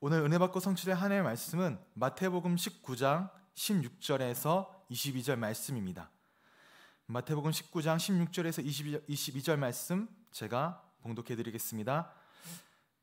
오늘 은혜 받고 성취될 하나님의 말씀은 마태복음 19장 16절에서 22절 말씀입니다. 마태복음 19장 16절에서 22절, 22절 말씀 제가 봉독해 드리겠습니다.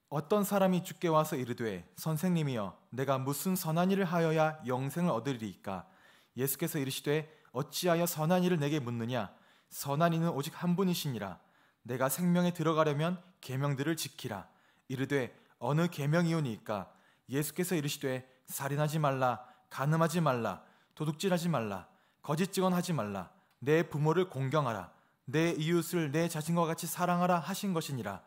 어떤 사람이 주께 와서 이르되 선생님이여 내가 무슨 선한 일을 하여야 영생을 얻으리이까 예수께서 이르시되 어찌하여 선한 일을 내게 묻느냐 선한 이는 오직 한 분이시니라 내가 생명에 들어가려면 계명들을 지키라 이르되 어느 계명이오니까 예수께서 이르시되 살인하지 말라 간음하지 말라 도둑질하지 말라 거짓 증언하지 말라 내 부모를 공경하라 내 이웃을 내 자신과 같이 사랑하라 하신 것이니라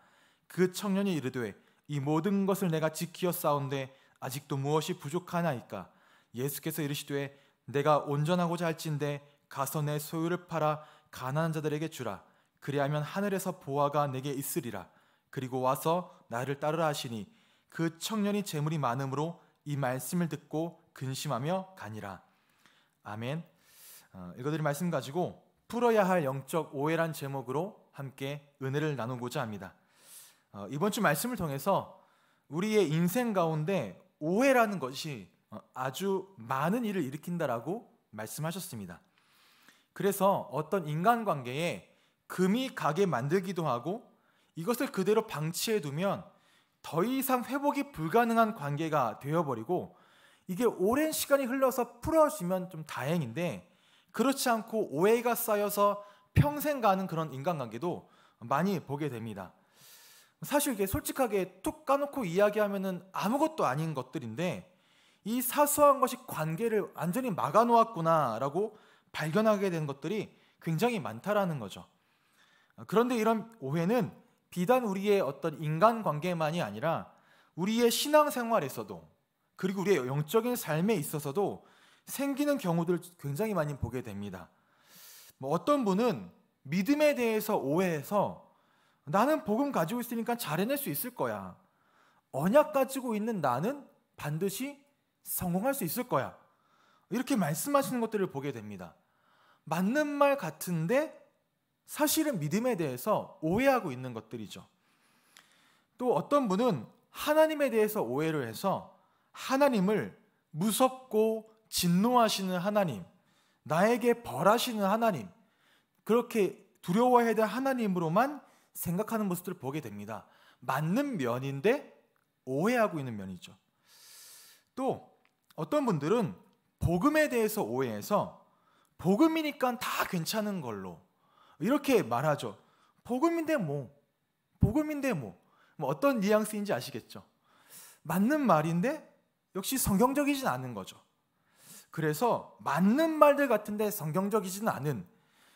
그 청년이 이르되 이 모든 것을 내가 지키어 싸운데 아직도 무엇이 부족하나이까 예수께서 이르시되 내가 온전하고자 할진대 가서 내 소유를 팔아 가난한 자들에게 주라 그리하면 하늘에서 보아가 내게 있으리라 그리고 와서 나를 따르라 하시니 그 청년이 재물이 많으므로이 말씀을 듣고 근심하며 가니라. 아멘. 어, 읽어드린 말씀 가지고 풀어야 할 영적 오해란 제목으로 함께 은혜를 나누고자 합니다. 어, 이번 주 말씀을 통해서 우리의 인생 가운데 오해라는 것이 어, 아주 많은 일을 일으킨다라고 말씀하셨습니다. 그래서 어떤 인간관계에 금이 가게 만들기도 하고 이것을 그대로 방치해 두면 더 이상 회복이 불가능한 관계가 되어버리고 이게 오랜 시간이 흘러서 풀어지면 좀 다행인데 그렇지 않고 오해가 쌓여서 평생 가는 그런 인간관계도 많이 보게 됩니다. 사실 이게 솔직하게 툭 까놓고 이야기하면 아무것도 아닌 것들인데 이 사소한 것이 관계를 완전히 막아놓았구나라고 발견하게 된 것들이 굉장히 많다라는 거죠. 그런데 이런 오해는 비단 우리의 어떤 인간 관계만이 아니라 우리의 신앙생활에서도 그리고 우리의 영적인 삶에 있어서도 생기는 경우들 굉장히 많이 보게 됩니다. 뭐 어떤 분은 믿음에 대해서 오해해서 나는 복음 가지고 있으니까 잘해낼 수 있을 거야. 언약 가지고 있는 나는 반드시 성공할 수 있을 거야. 이렇게 말씀하시는 것들을 보게 됩니다. 맞는 말 같은데 사실은 믿음에 대해서 오해하고 있는 것들이죠. 또 어떤 분은 하나님에 대해서 오해를 해서 하나님을 무섭고 진노하시는 하나님, 나에게 벌하시는 하나님, 그렇게 두려워해야 될 하나님으로만 생각하는 모습을 보게 됩니다. 맞는 면인데 오해하고 있는 면이죠. 또 어떤 분들은 복음에 대해서 오해해서 복음이니까 다 괜찮은 걸로 이렇게 말하죠. 복음인데 뭐, 복음인데 뭐, 뭐 어떤 뉘앙스인지 아시겠죠? 맞는 말인데 역시 성경적이진 않은 거죠. 그래서 맞는 말들 같은데 성경적이지 않은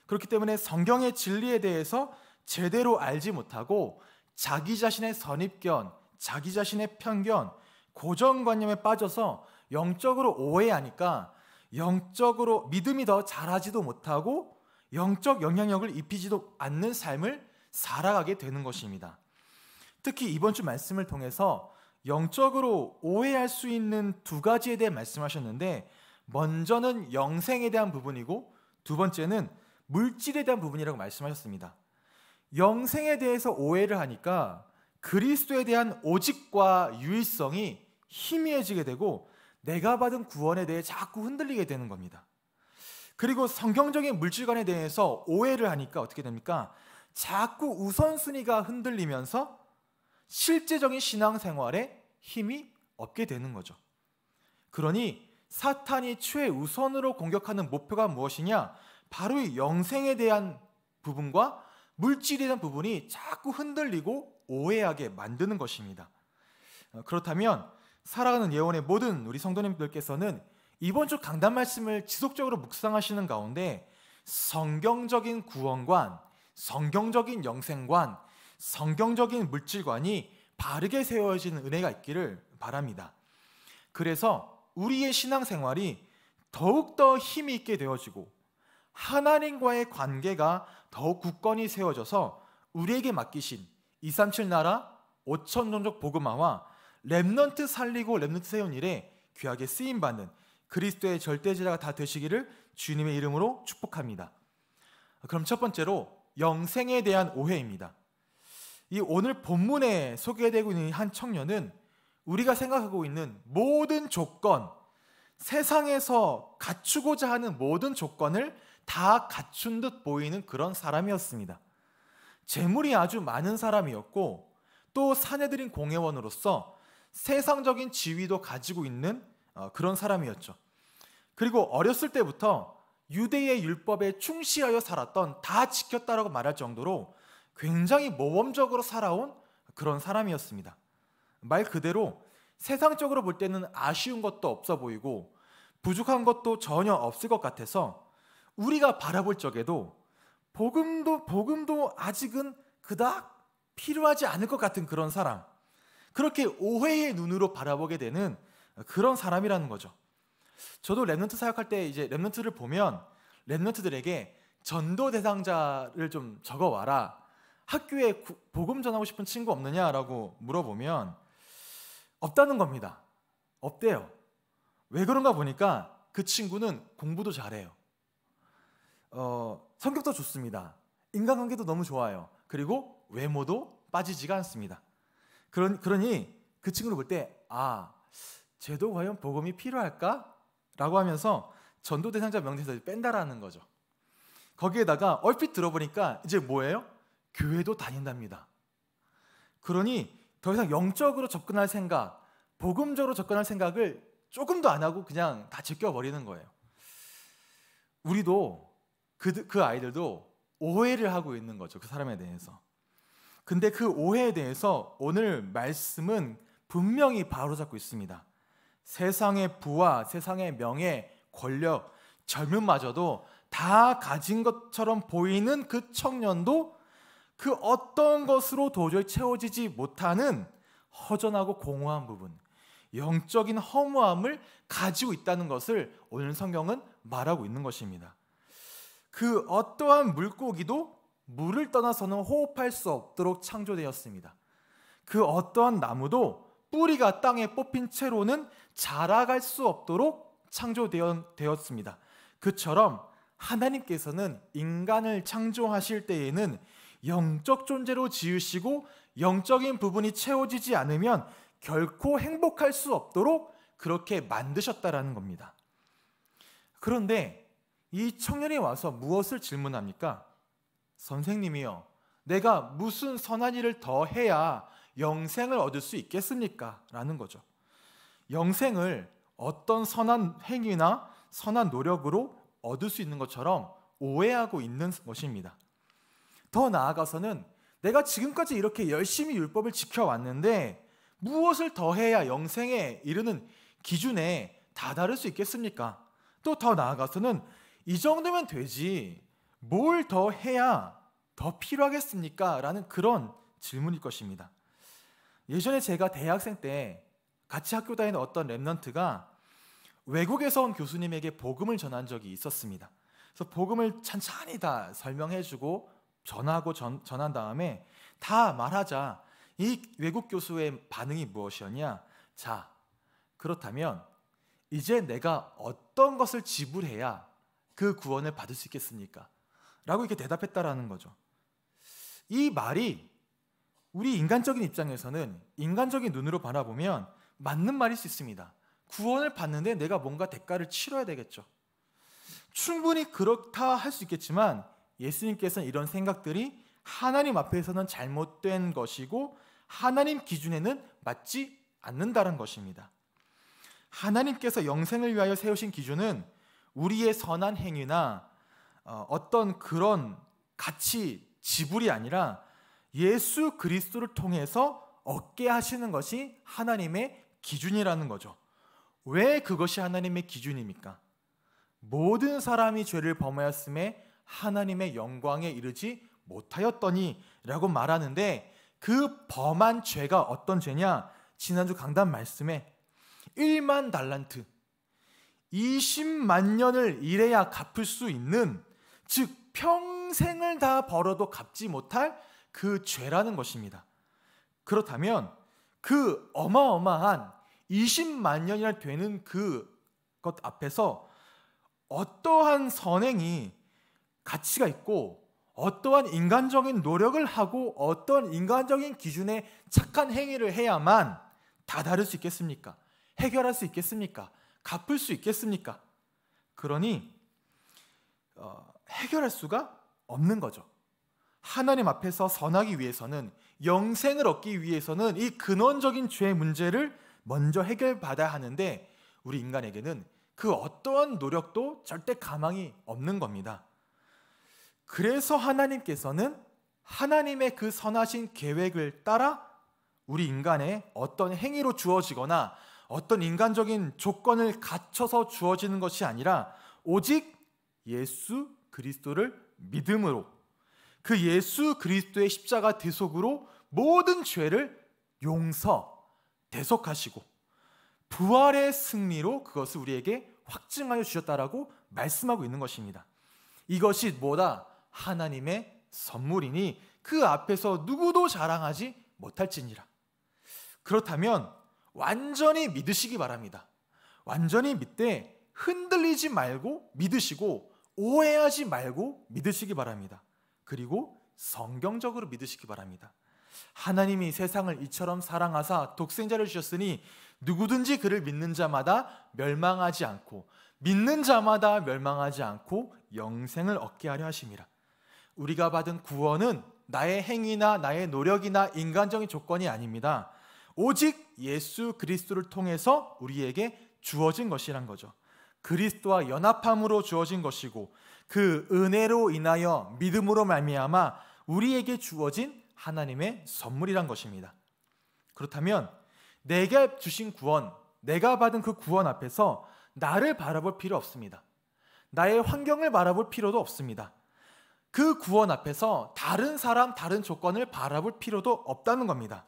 그렇기 때문에 성경의 진리에 대해서 제대로 알지 못하고 자기 자신의 선입견, 자기 자신의 편견, 고정관념에 빠져서 영적으로 오해하니까 영적으로 믿음이 더 잘하지도 못하고 영적 영향력을 입히지도 않는 삶을 살아가게 되는 것입니다. 특히 이번 주 말씀을 통해서 영적으로 오해할 수 있는 두 가지에 대해 말씀하셨는데 먼저는 영생에 대한 부분이고 두 번째는 물질에 대한 부분이라고 말씀하셨습니다. 영생에 대해서 오해를 하니까 그리스도에 대한 오직과 유일성이 희미해지게 되고 내가 받은 구원에 대해 자꾸 흔들리게 되는 겁니다. 그리고 성경적인 물질관에 대해서 오해를 하니까 어떻게 됩니까? 자꾸 우선순위가 흔들리면서 실제적인 신앙생활에 힘이 없게 되는 거죠. 그러니 사탄이 최우선으로 공격하는 목표가 무엇이냐? 바로 이 영생에 대한 부분과 물질에 대한 부분이 자꾸 흔들리고 오해하게 만드는 것입니다. 어, 그렇다면 살아가는 예원의 모든 우리 성도님들께서는 이번 주 강단 말씀을 지속적으로 묵상하시는 가운데 성경적인 구원관, 성경적인 영생관, 성경적인 물질관이 바르게 세워지는 은혜가 있기를 바랍니다. 그래서 우리의 신앙생활이 더욱더 힘이 있게 되어지고 하나님과의 관계가 더욱 굳건히 세워져서 우리에게 맡기신 237 나라 5천 종족 복음화와 랩넌트 살리고 랩넌트 세운 일에 귀하게 쓰임 받는 그리스도의 절대제자가다 되시기를 주님의 이름으로 축복합니다. 그럼 첫 번째로 영생에 대한 오해입니다. 이 오늘 본문에 소개되고 있는 한 청년은 우리가 생각하고 있는 모든 조건, 세상에서 갖추고자 하는 모든 조건을 다 갖춘 듯 보이는 그런 사람이었습니다. 재물이 아주 많은 사람이었고 또 사내들인 공회원으로서 세상적인 지위도 가지고 있는 어, 그런 사람이었죠. 그리고 어렸을 때부터 유대의 율법에 충실하여 살았던 다 지켰다라고 말할 정도로 굉장히 모범적으로 살아온 그런 사람이었습니다. 말 그대로 세상적으로 볼 때는 아쉬운 것도 없어 보이고 부족한 것도 전혀 없을 것 같아서 우리가 바라볼 적에도 복음도 복음도 아직은 그닥 필요하지 않을 것 같은 그런 사람. 그렇게 오해의 눈으로 바라보게 되는 그런 사람이라는 거죠. 저도 랩런트 사역할 때 이제 랩런트를 보면 랩런트들에게 전도 대상자를 좀 적어 와라. 학교에 구, 복음 전하고 싶은 친구 없느냐라고 물어보면 없다는 겁니다. 없대요. 왜 그런가 보니까 그 친구는 공부도 잘해요. 어, 성격도 좋습니다. 인간관계도 너무 좋아요. 그리고 외모도 빠지지가 않습니다. 그런, 그러니 그 친구를 볼 때, 아, 쟤도 과연 복음이 필요할까? 라고 하면서 전도 대상자 명단에서 뺀다라는 거죠. 거기에다가 얼핏 들어보니까 이제 뭐예요? 교회도 다닌답니다. 그러니 더 이상 영적으로 접근할 생각, 복음적으로 접근할 생각을 조금도 안 하고 그냥 다지켜버리는 거예요. 우리도 그, 그 아이들도 오해를 하고 있는 거죠. 그 사람에 대해서. 근데 그 오해에 대해서 오늘 말씀은 분명히 바로잡고 있습니다. 세상의 부와 세상의 명예, 권력, 젊음마저도 다 가진 것처럼 보이는 그 청년도 그 어떤 것으로 도저히 채워지지 못하는 허전하고 공허한 부분, 영적인 허무함을 가지고 있다는 것을 오늘 성경은 말하고 있는 것입니다. 그 어떠한 물고기도 물을 떠나서는 호흡할 수 없도록 창조되었습니다. 그 어떠한 나무도 뿌리가 땅에 뽑힌 채로는 자라갈 수 없도록 창조되었습니다. 그처럼 하나님께서는 인간을 창조하실 때에는 영적 존재로 지으시고 영적인 부분이 채워지지 않으면 결코 행복할 수 없도록 그렇게 만드셨다라는 겁니다. 그런데 이 청년이 와서 무엇을 질문합니까? 선생님이요. 내가 무슨 선한 일을 더 해야 영생을 얻을 수 있겠습니까? 라는 거죠. 영생을 어떤 선한 행위나 선한 노력으로 얻을 수 있는 것처럼 오해하고 있는 것입니다. 더 나아가서는 내가 지금까지 이렇게 열심히 율법을 지켜왔는데 무엇을 더해야 영생에 이르는 기준에 다다를 수 있겠습니까? 또 더 나아가서는 이 정도면 되지 뭘 더 해야 더 필요하겠습니까? 라는 그런 질문일 것입니다. 예전에 제가 대학생 때 같이 학교 다니는 어떤 랩넌트가 외국에서 온 교수님에게 복음을 전한 적이 있었습니다. 그래서 복음을 찬찬히 다 설명해주고 전하고 전, 전한 다음에 다 말하자 이 외국 교수의 반응이 무엇이었냐? 자, 그렇다면 이제 내가 어떤 것을 지불해야 그 구원을 받을 수 있겠습니까? 라고 이렇게 대답했다라는 거죠. 이 말이 우리 인간적인 입장에서는 인간적인 눈으로 바라보면 맞는 말일 수 있습니다. 구원을 받는데 내가 뭔가 대가를 치러야 되겠죠. 충분히 그렇다 할 수 있겠지만 예수님께서는 이런 생각들이 하나님 앞에서는 잘못된 것이고 하나님 기준에는 맞지 않는다는 것입니다. 하나님께서 영생을 위하여 세우신 기준은 우리의 선한 행위나 어, 어떤 그런 가치 지불이 아니라 예수 그리스도를 통해서 얻게 하시는 것이 하나님의 기준이라는 거죠. 왜 그것이 하나님의 기준입니까? 모든 사람이 죄를 범하였음에 하나님의 영광에 이르지 못하였더니라고 말하는데 그 범한 죄가 어떤 죄냐? 지난주 강단 말씀에 1만 달란트 20만 년을 일해야 갚을 수 있는 즉 평생을 다 벌어도 갚지 못할 그 죄라는 것입니다. 그렇다면 그 어마어마한 20만 년이나 되는 그 것 앞에서 어떠한 선행이 가치가 있고 어떠한 인간적인 노력을 하고 어떤 인간적인 기준에 착한 행위를 해야만 다다를 수 있겠습니까? 해결할 수 있겠습니까? 갚을 수 있겠습니까? 그러니 어, 해결할 수가 없는 거죠. 하나님 앞에서 선하기 위해서는 영생을 얻기 위해서는 이 근원적인 죄의 문제를 먼저 해결받아야 하는데 우리 인간에게는 그 어떠한 노력도 절대 가망이 없는 겁니다. 그래서 하나님께서는 하나님의 그 선하신 계획을 따라 우리 인간의 어떤 행위로 주어지거나 어떤 인간적인 조건을 갖춰서 주어지는 것이 아니라 오직 예수 그리스도를 믿음으로 그 예수 그리스도의 십자가 대속으로 모든 죄를 용서, 대속하시고 부활의 승리로 그것을 우리에게 확증하여 주셨다라고 말씀하고 있는 것입니다. 이것이 뭐다? 하나님의 선물이니 그 앞에서 누구도 자랑하지 못할지니라. 그렇다면 완전히 믿으시기 바랍니다. 완전히 믿되 흔들리지 말고 믿으시고 오해하지 말고 믿으시기 바랍니다. 그리고 성경적으로 믿으시기 바랍니다. 하나님이 세상을 이처럼 사랑하사 독생자를 주셨으니 누구든지 그를 믿는 자마다 멸망하지 않고 믿는 자마다 멸망하지 않고 영생을 얻게 하려 하심이라. 우리가 받은 구원은 나의 행위나 나의 노력이나 인간적인 조건이 아닙니다. 오직 예수 그리스도를 통해서 우리에게 주어진 것이란 거죠. 그리스도와 연합함으로 주어진 것이고 그 은혜로 인하여 믿음으로 말미암아 우리에게 주어진 하나님의 선물이란 것입니다. 그렇다면 내게 주신 구원, 내가 받은 그 구원 앞에서 나를 바라볼 필요 없습니다. 나의 환경을 바라볼 필요도 없습니다. 그 구원 앞에서 다른 사람, 다른 조건을 바라볼 필요도 없다는 겁니다.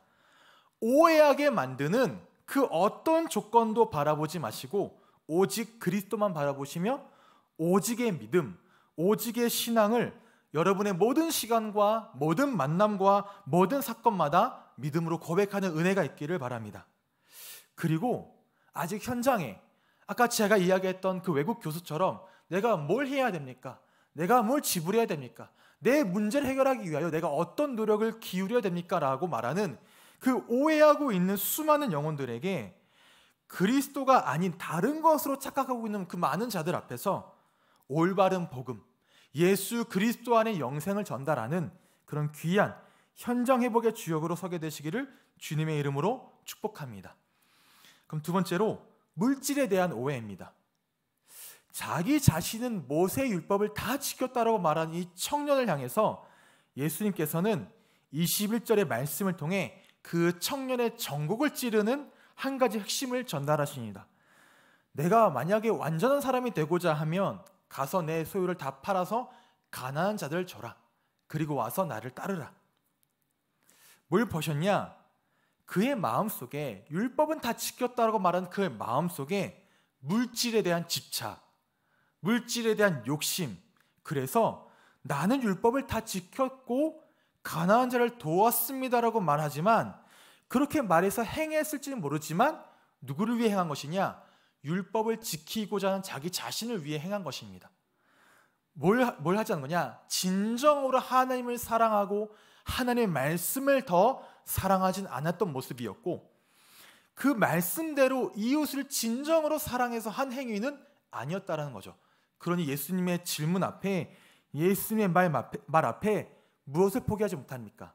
오해하게 만드는 그 어떤 조건도 바라보지 마시고 오직 그리스도만 바라보시며 오직의 믿음, 오직의 신앙을 여러분의 모든 시간과 모든 만남과 모든 사건마다 믿음으로 고백하는 은혜가 있기를 바랍니다. 그리고 아직 현장에 아까 제가 이야기했던 그 외국 교수처럼 내가 뭘 해야 됩니까? 내가 뭘 지불해야 됩니까? 내 문제를 해결하기 위하여 내가 어떤 노력을 기울여야 됩니까? 라고 말하는 그 오해하고 있는 수많은 영혼들에게 그리스도가 아닌 다른 것으로 착각하고 있는 그 많은 자들 앞에서 올바른 복음, 예수 그리스도 안에 영생을 전달하는 그런 귀한 현장 회복의 주역으로 서게 되시기를 주님의 이름으로 축복합니다. 그럼 두 번째로 물질에 대한 오해입니다. 자기 자신은 모세 율법을 다 지켰다라고 말한 이 청년을 향해서 예수님께서는 21절의 말씀을 통해 그 청년의 정곡을 찌르는 한 가지 핵심을 전달하십니다. 내가 만약에 완전한 사람이 되고자 하면 가서 내 소유를 다 팔아서 가난한 자들 줘라. 그리고 와서 나를 따르라. 뭘 보셨냐? 그의 마음 속에 율법은 다 지켰다라고 말한 그의 마음 속에 물질에 대한 집착, 물질에 대한 욕심. 그래서 나는 율법을 다 지켰고 가난한 자를 도왔습니다라고 말하지만 그렇게 말해서 행했을지는 모르지만 누구를 위해 행한 것이냐? 율법을 지키고자 하는 자기 자신을 위해 행한 것입니다. 뭘, 뭘 하지 는 거냐? 진정으로 하나님을 사랑하고 하나님의 말씀을 더 사랑하진 않았던 모습이었고 그 말씀대로 이웃을 진정으로 사랑해서 한 행위는 아니었다라는 거죠. 그러니 예수님의 질문 앞에 예수님의 말 말 앞에 무엇을 포기하지 못합니까?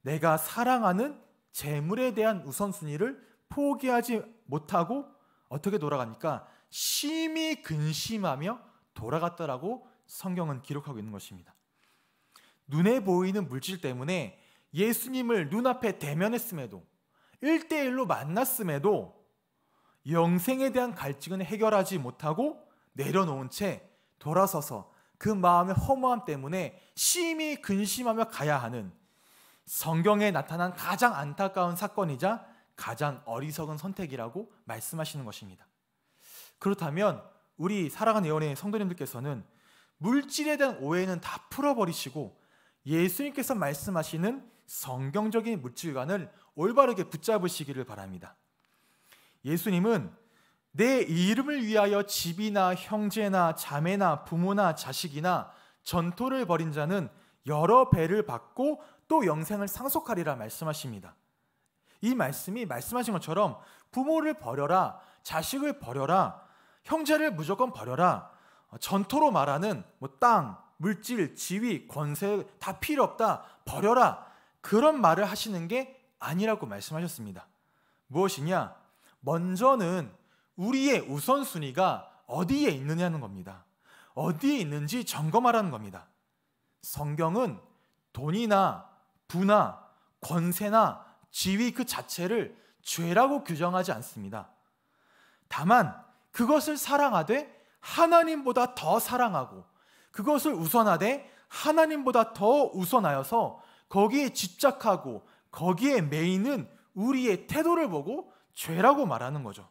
내가 사랑하는 재물에 대한 우선순위를 포기하지 못하고 어떻게 돌아갑니까? 심히 근심하며 돌아갔더라고 성경은 기록하고 있는 것입니다. 눈에 보이는 물질 때문에 예수님을 눈앞에 대면했음에도 1대1로 만났음에도 영생에 대한 갈증은 해결하지 못하고 내려놓은 채 돌아서서 그 마음의 허무함 때문에 심히 근심하며 가야 하는 성경에 나타난 가장 안타까운 사건이자 가장 어리석은 선택이라고 말씀하시는 것입니다. 그렇다면 우리 살아가는 예언의 성도님들께서는 물질에 대한 오해는 다 풀어버리시고 예수님께서 말씀하시는 성경적인 물질관을 올바르게 붙잡으시기를 바랍니다. 예수님은 내 이름을 위하여 집이나 형제나 자매나 부모나 자식이나 전토를 벌인 자는 여러 배를 받고 또 영생을 상속하리라 말씀하십니다. 이 말씀이 말씀하신 것처럼 부모를 버려라, 자식을 버려라, 형제를 무조건 버려라, 어, 전토로 말하는 뭐 땅, 물질, 지위, 권세 다 필요 없다, 버려라. 그런 말을 하시는 게 아니라고 말씀하셨습니다. 무엇이냐? 먼저는 우리의 우선순위가 어디에 있느냐는 겁니다. 어디에 있는지 점검하라는 겁니다. 성경은 돈이나 부나 권세나 지위 그 자체를 죄라고 규정하지 않습니다. 다만 그것을 사랑하되 하나님보다 더 사랑하고 그것을 우선하되 하나님보다 더 우선하여서 거기에 집착하고 거기에 매이는 우리의 태도를 보고 죄라고 말하는 거죠.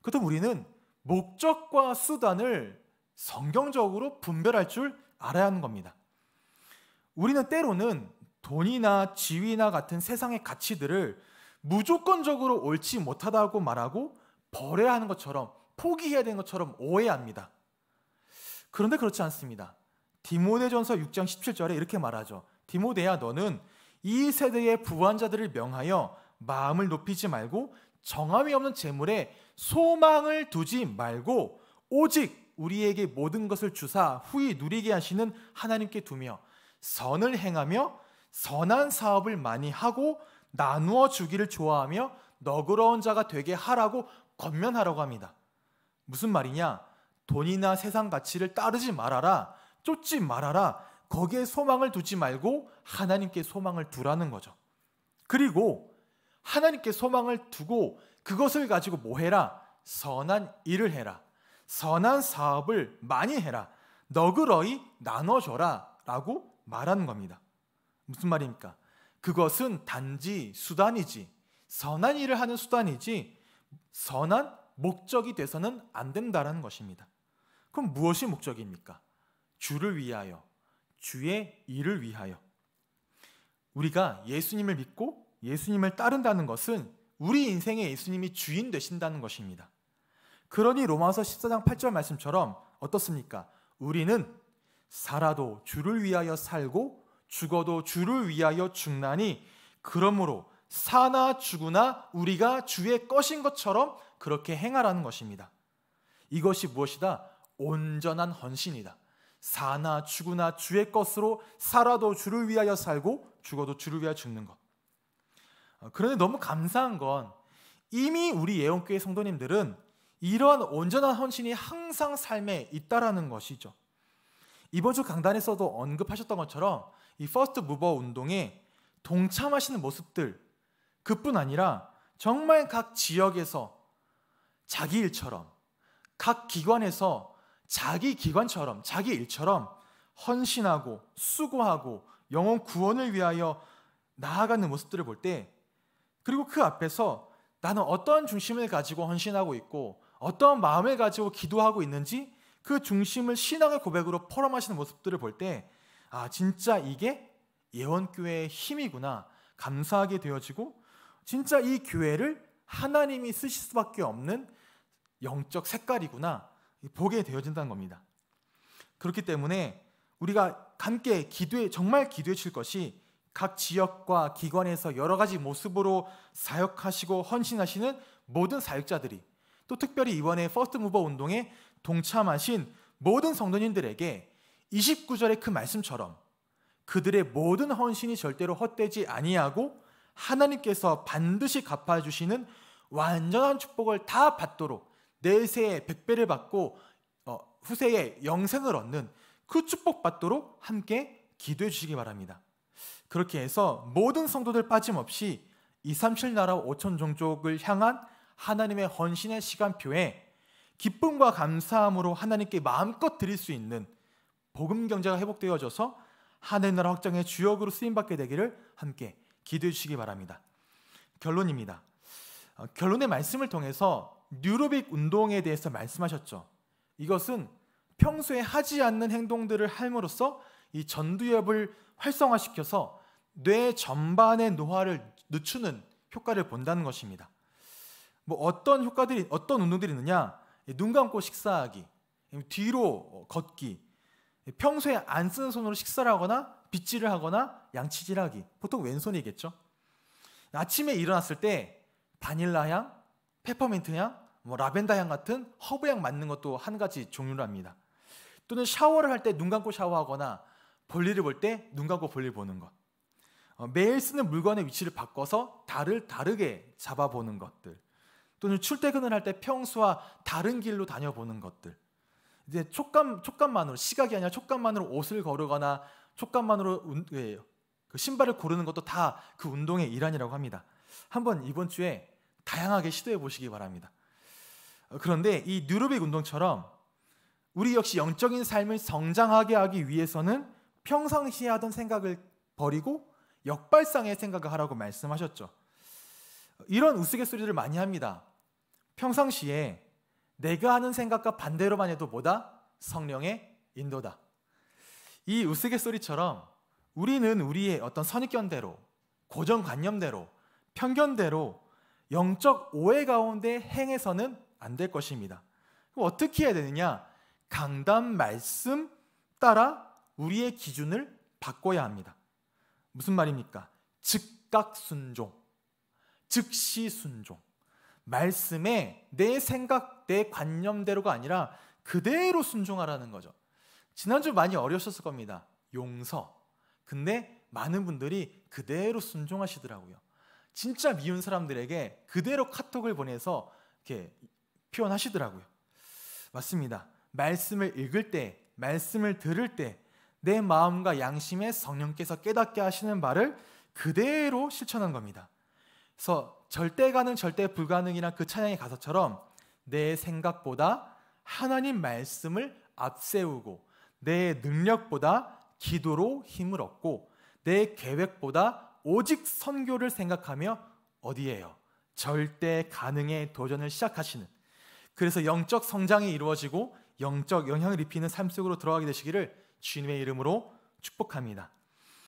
그럼 우리는 목적과 수단을 성경적으로 분별할 줄 알아야 하는 겁니다. 우리는 때로는 돈이나 지위나 같은 세상의 가치들을 무조건적으로 옳지 못하다고 말하고 버려야 하는 것처럼 포기해야 되는 것처럼 오해합니다. 그런데 그렇지 않습니다. 디모데전서 6장 17절에 이렇게 말하죠. 디모데야 너는 이 세대의 부환자들을 명하여 마음을 높이지 말고 정함이 없는 재물에 소망을 두지 말고 오직 우리에게 모든 것을 주사 후히 누리게 하시는 하나님께 두며 선을 행하며 선한 사업을 많이 하고 나누어 주기를 좋아하며 너그러운 자가 되게 하라고 권면하라고 합니다. 무슨 말이냐? 돈이나 세상 가치를 따르지 말아라. 쫓지 말아라. 거기에 소망을 두지 말고 하나님께 소망을 두라는 거죠. 그리고 하나님께 소망을 두고 그것을 가지고 뭐 해라? 선한 일을 해라. 선한 사업을 많이 해라. 너그러이 나눠줘라. 라고 말하는 겁니다. 무슨 말입니까? 그것은 단지 수단이지 선한 일을 하는 수단이지 선한 목적이 돼서는 안 된다라는 것입니다. 그럼 무엇이 목적입니까? 주를 위하여, 주의 일을 위하여. 우리가 예수님을 믿고 예수님을 따른다는 것은 우리 인생에 예수님이 주인 되신다는 것입니다. 그러니 로마서 14장 8절 말씀처럼 어떻습니까? 우리는 살아도 주를 위하여 살고 죽어도 주를 위하여 죽나니 그러므로 사나 죽으나 우리가 주의 것인 것처럼 그렇게 행하라는 것입니다. 이것이 무엇이다? 온전한 헌신이다. 사나 죽으나 주의 것으로 살아도 주를 위하여 살고 죽어도 주를 위하여 죽는 것. 어, 그런데 너무 감사한 건 이미 우리 예원교회 성도님들은 이러한 온전한 헌신이 항상 삶에 있다라는 것이죠. 이번 주 강단에서도 언급하셨던 것처럼 이 퍼스트 무버 운동에 동참하시는 모습들 그뿐 아니라 정말 각 지역에서 자기 일처럼 각 기관에서 자기 기관처럼 자기 일처럼 헌신하고 수고하고 영혼 구원을 위하여 나아가는 모습들을 볼 때 그리고 그 앞에서 나는 어떠한 중심을 가지고 헌신하고 있고 어떠한 마음을 가지고 기도하고 있는지 그 중심을 신앙의 고백으로 포럼하시는 모습들을 볼때 아 진짜 이게 예원교회의 힘이구나 감사하게 되어지고 진짜 이 교회를 하나님이 쓰실 수밖에 없는 영적 색깔이구나 보게 되어진다는 겁니다. 그렇기 때문에 우리가 함께 기도에 정말 기도해 칠 것이 각 지역과 기관에서 여러 가지 모습으로 사역하시고 헌신하시는 모든 사역자들이 또 특별히 이번에 퍼스트 무버 운동에 동참하신 모든 성도님들에게 29절의 그 말씀처럼 그들의 모든 헌신이 절대로 헛되지 아니하고 하나님께서 반드시 갚아주시는 완전한 축복을 다 받도록 내세의백배를 받고 어, 후세의 영생을 얻는 그 축복 받도록 함께 기도해 주시기 바랍니다. 그렇게 해서 모든 성도들 빠짐없이 237 나라 5천 종족을 향한 하나님의 헌신의 시간표에 기쁨과 감사함으로 하나님께 마음껏 드릴 수 있는 복음 경제가 회복되어져서 하늘 나라 확장의 주역으로 쓰임받게 되기를 함께 기도해 주시기 바랍니다. 결론입니다. 어, 결론의 말씀을 통해서 뉴로빅 운동에 대해서 말씀하셨죠. 이것은 평소에 하지 않는 행동들을 함으로써 이 전두엽을 활성화시켜서 뇌 전반의 노화를 늦추는 효과를 본다는 것입니다. 뭐 어떤 효과들이 어떤 운동들이 있느냐? 눈 감고 식사하기, 뒤로 걷기, 평소에 안 쓰는 손으로 식사를 하거나 빗질을 하거나 양치질하기 보통 왼손이겠죠. 아침에 일어났을 때 바닐라 향, 페퍼민트 향, 뭐 라벤더 향 같은 허브 향 맞는 것도 한 가지 종류랍니다 또는 샤워를 할 때 눈 감고 샤워하거나 볼일을 볼 때 눈 감고 볼일 보는 것. 어, 매일 쓰는 물건의 위치를 바꿔서 달을 다르게 잡아보는 것들. 또는 출퇴근을 할 때 평소와 다른 길로 다녀보는 것들. 이제 촉감 촉감만으로 시각이 아니라 촉감만으로 옷을 걸거나 촉감만으로 운, 그, 그 신발을 고르는 것도 다 그 운동의 일환이라고 합니다. 한번 이번 주에 다양하게 시도해 보시기 바랍니다. 어, 그런데 이 뉴로빅 운동처럼 우리 역시 영적인 삶을 성장하게 하기 위해서는 평상시에 하던 생각을 버리고 역발상의 생각을 하라고 말씀하셨죠. 이런 우스갯소리를 많이 합니다. 평상시에 내가 하는 생각과 반대로만 해도 뭐다? 성령의 인도다. 이 우스갯소리처럼 우리는 우리의 어떤 선입견대로, 고정관념대로, 편견대로 영적 오해 가운데 행해서는 안 될 것입니다. 어떻게 해야 되느냐? 강단 말씀 따라 우리의 기준을 바꿔야 합니다. 무슨 말입니까? 즉각 순종, 즉시 순종. 말씀에 내 생각, 내 관념대로가 아니라 그대로 순종하라는 거죠. 지난주 많이 어려셨을 겁니다. 용서. 근데 많은 분들이 그대로 순종하시더라고요. 진짜 미운 사람들에게 그대로 카톡을 보내서 이렇게 표현하시더라고요. 맞습니다. 말씀을 읽을 때, 말씀을 들을 때, 내 마음과 양심에 성령께서 깨닫게 하시는 말을 그대로 실천한 겁니다. 그래서 절대 가능 절대 불가능이란 그 찬양의 가사처럼 내 생각보다 하나님 말씀을 앞세우고 내 능력보다 기도로 힘을 얻고 내 계획보다 오직 선교를 생각하며 어디에요? 절대 가능의 도전을 시작하시는 그래서 영적 성장이 이루어지고 영적 영향을 입히는 삶 속으로 들어가게 되시기를 주님의 이름으로 축복합니다.